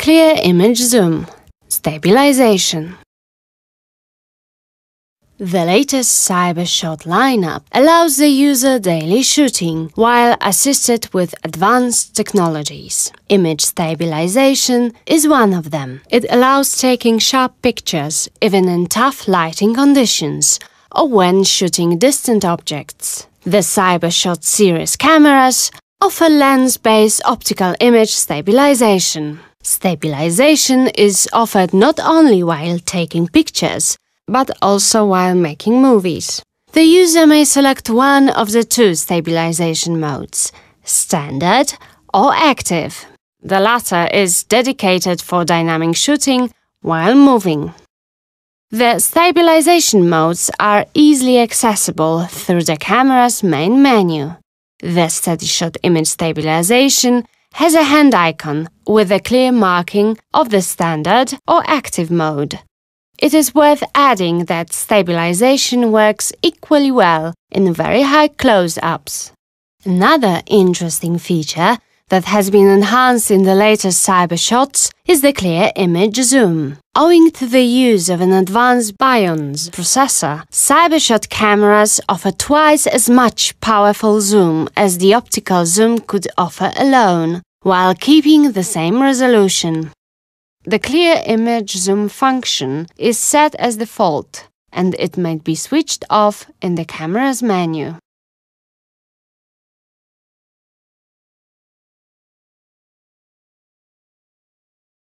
Clear image zoom. Stabilization. The latest CyberShot lineup allows the user daily shooting while assisted with advanced technologies. Image stabilization is one of them. It allows taking sharp pictures even in tough lighting conditions or when shooting distant objects. The CyberShot series cameras offer lens-based optical image stabilization. Stabilization is offered not only while taking pictures, but also while making movies. The user may select one of the two stabilization modes, standard or active. The latter is dedicated for dynamic shooting while moving. The stabilization modes are easily accessible through the camera's main menu. The steady shot image stabilization has a hand icon with a clear marking of the standard or active mode. It is worth adding that stabilization works equally well in very high close-ups. Another interesting feature that has been enhanced in the latest CyberShots is the clear image zoom. Owing to the use of an advanced Bions processor, CyberShot cameras offer twice as much powerful zoom as the optical zoom could offer alone, while keeping the same resolution. The clear image zoom function is set as default and it might be switched off in the camera's menu.